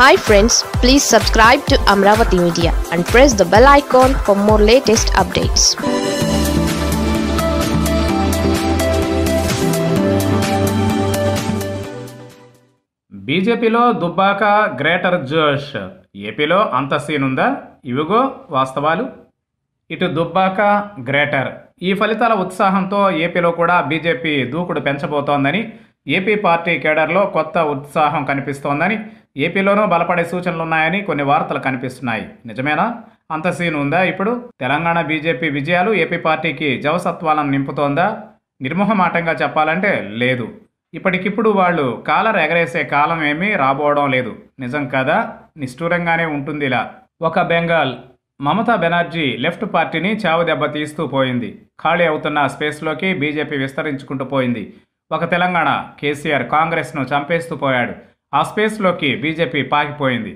hi friends please subscribe to Amaravati media and press the bell icon for more latest updates బీజేపీలో Dubbaka greater జోష్ ఏపీలో అంత సీనుందా ఇవిగో వాస్తవాలు ఇటు దుబ్బాక గ్రేటర్ ఈ ఫలితాల ఉత్సాహంతో ఏపీలో కూడా బీజేపీ దూకుడు పెంచబోతోందని ఏపీ పార్టీ కేడర్లో కొత్త ఉత్సాహం కనిపిస్తోందని ఏపీలోనూ బలపడే సూచనలున్నాయని కొన్ని వార్తలు కనిపిస్తున్నాయి నిజమేనా అంత సీన్ ఉందా ఇప్పుడు తెలంగాణ బీజేపీ విజయాలు ఏపీ పార్టీకి జవసత్వాలను నింపుతోందా నిర్మోహమాటంగా చెప్పాలంటే లేదు ఇప్పటికిప్పుడు వాళ్ళు కాలర్ ఎగరేసే కాలం ఏమీ రాబోవడం లేదు నిజం కదా నిష్ఠూరంగానే ఉంటుంది ఇలా ఒక బెంగాల్ మమతా బెనర్జీ లెఫ్ట్ పార్టీని చావు దెబ్బ తీస్తూ పోయింది ఖాళీ అవుతున్న స్పేస్లోకి బీజేపీ విస్తరించుకుంటూ పోయింది ఒక తెలంగాణ కేసీఆర్ కాంగ్రెస్ను చంపేస్తూ పోయాడు ఆ స్పేస్లోకి బీజేపీ పాకిపోయింది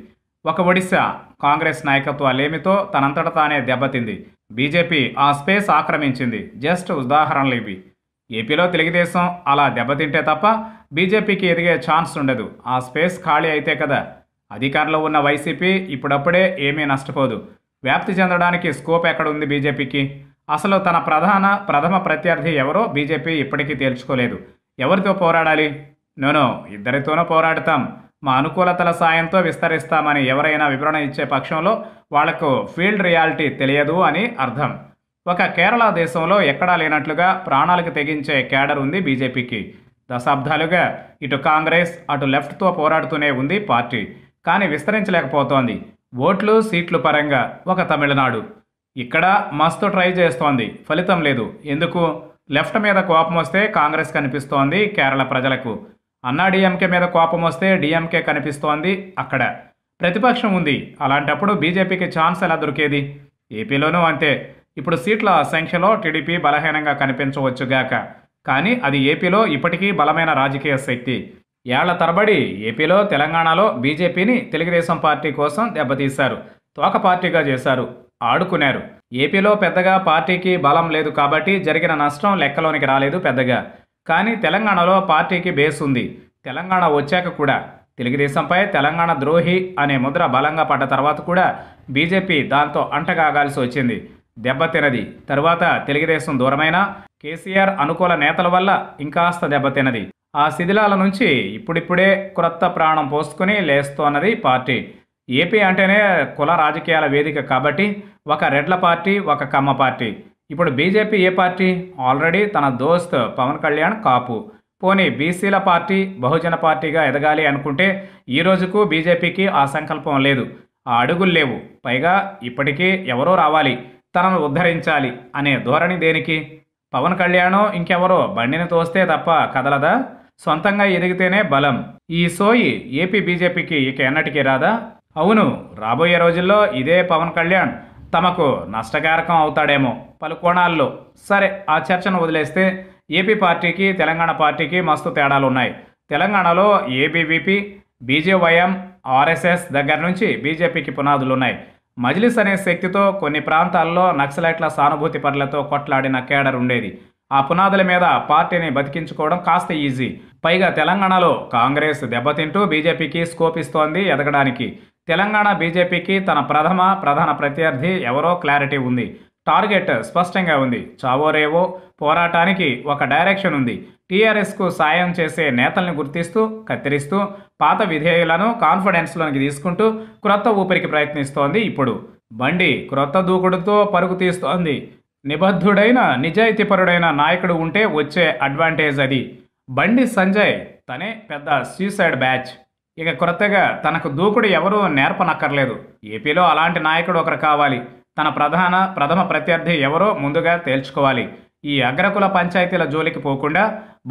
ఒక ఒడిశా కాంగ్రెస్ నాయకత్వాలేమితో తనంతట తానే దెబ్బతింది బీజేపీ ఆ స్పేస్ ఆక్రమించింది జస్ట్ ఉదాహరణలు ఇవి ఏపీలో తెలుగుదేశం అలా దెబ్బతింటే తప్ప బీజేపీకి ఎదిగే ఛాన్స్ ఉండదు ఆ స్పేస్ ఖాళీ అయితే కదా అధికారంలో ఉన్న వైసీపీ ఇప్పుడప్పుడే ఏమీ నష్టపోదు వ్యాప్తి చెందడానికి స్కోప్ ఎక్కడ ఉంది బీజేపీకి అసలు తన ప్రధాన ప్రథమ ప్రత్యర్థి ఎవరో బీజేపీ ఇప్పటికీ తేల్చుకోలేదు ఎవరితో పోరాడాలి నోనో ఇద్దరితోనూ పోరాడతాం మా అనుకూలతల సాయంతో విస్తరిస్తామని ఎవరైనా వివరణ ఇచ్చే పక్షంలో వాళ్లకు ఫీల్డ్ రియాలిటీ తెలియదు అని అర్థం ఒక కేరళ దేశంలో ఎక్కడా లేనట్లుగా ప్రాణాలకు తెగించే కేడర్ ఉంది బీజేపీకి దశాబ్దాలుగా ఇటు కాంగ్రెస్ అటు లెఫ్ట్తో పోరాడుతూనే ఉంది పార్టీ కానీ విస్తరించలేకపోతోంది ఓట్లు సీట్లు పరంగా ఒక తమిళనాడు ఇక్కడ మస్తు ట్రై చేస్తోంది ఫలితం లేదు ఎందుకు లెఫ్ట్ మీద కోపం వస్తే కాంగ్రెస్ కనిపిస్తోంది కేరళ ప్రజలకు అన్నా డిఎంకే మీద కోపం వస్తే డిఎంకే కనిపిస్తోంది అక్కడ ప్రతిపక్షం ఉంది అలాంటప్పుడు బీజేపీకి ఛాన్స్ ఎలా దొరికేది ఏపీలోనూ అంతే ఇప్పుడు సీట్ల సంఖ్యలో టీడీపీ బలహీనంగా కనిపించవచ్చుగాక కానీ అది ఏపీలో ఇప్పటికీ బలమైన రాజకీయ శక్తి ఏళ్ల తరబడి ఏపీలో తెలంగాణలో బీజేపీని తెలుగుదేశం పార్టీ కోసం దెబ్బతీశారు తోక పార్టీగా చేశారు ఆడుకున్నారు ఏపీలో పెద్దగా పార్టీకి బలం లేదు కాబట్టి జరిగిన నష్టం లెక్కలోనికి రాలేదు పెద్దగా కానీ తెలంగాణలో పార్టీకి బేస్ ఉంది తెలంగాణ వచ్చాక కూడా తెలుగుదేశంపై తెలంగాణ ద్రోహి అనే ముద్ర బలంగా పడ్డ తర్వాత కూడా బీజేపీ దాంతో అంటగాగాల్సి వచ్చింది దెబ్బతినది తరువాత తెలుగుదేశం దూరమైన కేసీఆర్ అనుకూల నేతల వల్ల ఇంకాస్త దెబ్బతినది ఆ శిథిలాల నుంచి ఇప్పుడిప్పుడే క్రొత్త ప్రాణం పోసుకుని లేస్తోన్నది పార్టీ ఏపీ అంటేనే కుల రాజకీయాల వేదిక కాబట్టి ఒక రెడ్ల పార్టీ ఒక కమ్మ పార్టీ ఇప్పుడు బీజేపీ ఏ పార్టీ ఆల్రెడీ తన దోస్త్ పవన్ కళ్యాణ్ కాపు పోనీ బీసీల పార్టీ బహుజన పార్టీగా ఎదగాలి అనుకుంటే ఈ రోజుకు బీజేపీకి ఆ సంకల్పం లేదు ఆ అడుగులు లేవు పైగా ఇప్పటికీ ఎవరో రావాలి తనను ఉద్ధరించాలి అనే ధోరణి దేనికి పవన్ కళ్యాణ్ ఇంకెవరో బండిని తోస్తే తప్ప కదలదా సొంతంగా ఎదిగితేనే బలం ఈ సోయి ఏపీ బీజేపీకి ఇక ఎన్నటికీ రాదా అవును రాబోయే రోజుల్లో ఇదే పవన్ కళ్యాణ్ తమకు నష్టకారకం అవుతాడేమో పలు కోణాల్లో సరే ఆ చర్చను వదిలేస్తే ఏపీ పార్టీకి తెలంగాణ పార్టీకి మస్తు తేడాలు ఉన్నాయి తెలంగాణలో ఏబీవీపీ బీజేవైఎం ఆర్ఎస్ఎస్ దగ్గర నుంచి బీజేపీకి పునాదులు ఉన్నాయి మజ్లిస్ అనే శక్తితో కొన్ని ప్రాంతాల్లో నక్సలైట్ల సానుభూతి పరులతో కొట్లాడిన కేడర్ ఉండేది ఆ పునాదుల మీద పార్టీని బతికించుకోవడం కాస్త ఈజీ పైగా తెలంగాణలో కాంగ్రెస్ దెబ్బతింటూ బీజేపీకి స్కోప్ ఇస్తోంది ఎదగడానికి తెలంగాణ బీజేపీకి తన ప్రథమ ప్రధాన ప్రత్యర్థి ఎవరో క్లారిటీ ఉంది టార్గెట్ స్పష్టంగా ఉంది చావోరేవో పోరాటానికి ఒక డైరెక్షన్ ఉంది టీఆర్ఎస్కు సాయం చేసే నేతల్ని గుర్తిస్తూ కత్తిరిస్తూ పాత విధేయులను కాన్ఫిడెన్స్లోనికి తీసుకుంటూ క్రొత్త ఊపిరికి ప్రయత్నిస్తోంది ఇప్పుడు బండి క్రొత్త దూకుడుతో పరుగు తీస్తోంది నిబద్ధుడైన నిజాయితీపరుడైన నాయకుడు ఉంటే వచ్చే అడ్వాంటేజ్ అది బండి సంజయ్ తనే పెద్ద సూసైడ్ బ్యాచ్ ఇక కొరతగా తనకు దూకుడు ఎవరూ నేర్పనక్కర్లేదు ఏపీలో అలాంటి నాయకుడు ఒకరు కావాలి తన ప్రధాన ప్రథమ ప్రత్యర్థి ఎవరో ముందుగా తేల్చుకోవాలి ఈ అగ్రకుల పంచాయతీల జోలికి పోకుండా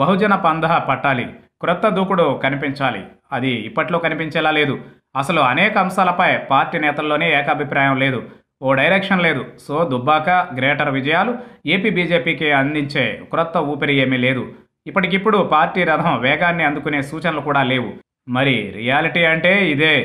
బహుజన పందహ పట్టాలి క్రొత్త దూకుడు కనిపించాలి అది ఇప్పట్లో కనిపించేలా లేదు అసలు అనేక అంశాలపై పార్టీ నేతల్లోనే ఏకాభిప్రాయం లేదు ఓ డైరెక్షన్ లేదు సో దుబ్బాక గ్రేటర్ విజయాలు ఏపీ బీజేపీకి అందించే క్రొత్త ఊపిరి ఏమీ లేదు ఇప్పటికిప్పుడు పార్టీ రథం వేగాన్ని అందుకునే సూచనలు కూడా లేవు మరి రియాలిటీ అంటే ఇదే